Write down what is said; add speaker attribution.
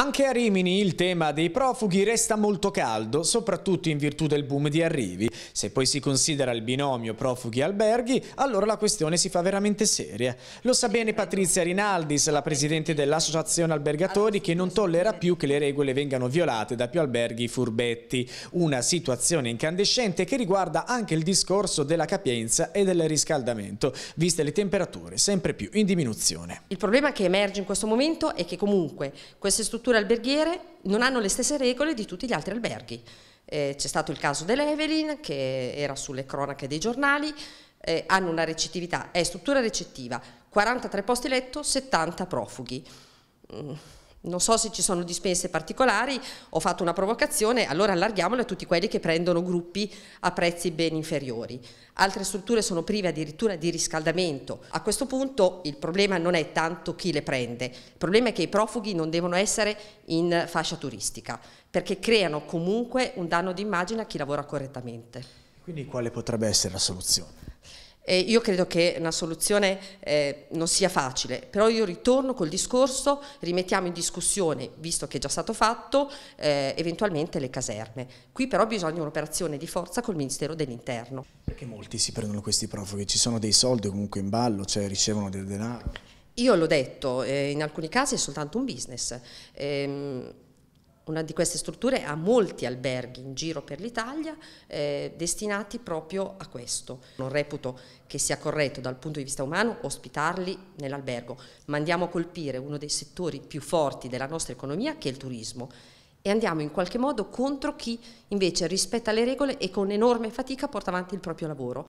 Speaker 1: Anche a Rimini il tema dei profughi resta molto caldo, soprattutto in virtù del boom di arrivi. Se poi si considera il binomio profughi-alberghi, allora la questione si fa veramente seria. Lo sa bene Patrizia Rinaldis, la presidente dell'Associazione Albergatori, che non tollera più che le regole vengano violate da più alberghi furbetti. Una situazione incandescente che riguarda anche il discorso della capienza e del riscaldamento, viste le temperature sempre più in diminuzione.
Speaker 2: Il problema che emerge in questo momento è che comunque queste strutture strutture alberghiere non hanno le stesse regole di tutti gli altri alberghi. Eh, c'è stato il caso dell'Evelyn che era sulle cronache dei giornali, eh, hanno una recettività, è struttura recettiva, 43 posti letto, 70 profughi. Mm non so se ci sono dispense particolari, ho fatto una provocazione, allora allarghiamole a tutti quelli che prendono gruppi a prezzi ben inferiori. Altre strutture sono prive addirittura di riscaldamento. A questo punto il problema non è tanto chi le prende, il problema è che i profughi non devono essere in fascia turistica, perché creano comunque un danno d'immagine a chi lavora correttamente.
Speaker 3: Quindi quale potrebbe essere la soluzione?
Speaker 2: Eh, io credo che una soluzione eh, non sia facile, però io ritorno col discorso, rimettiamo in discussione, visto che è già stato fatto, eh, eventualmente le caserme. Qui però bisogna un'operazione di forza col Ministero dell'Interno.
Speaker 3: Perché molti si prendono questi profughi? Ci sono dei soldi comunque in ballo, cioè ricevono del denaro?
Speaker 2: Io l'ho detto, eh, in alcuni casi è soltanto un business. Ehm, una di queste strutture ha molti alberghi in giro per l'Italia eh, destinati proprio a questo. Non reputo che sia corretto dal punto di vista umano ospitarli nell'albergo, ma andiamo a colpire uno dei settori più forti della nostra economia che è il turismo e andiamo in qualche modo contro chi invece rispetta le regole e con enorme fatica porta avanti il proprio lavoro.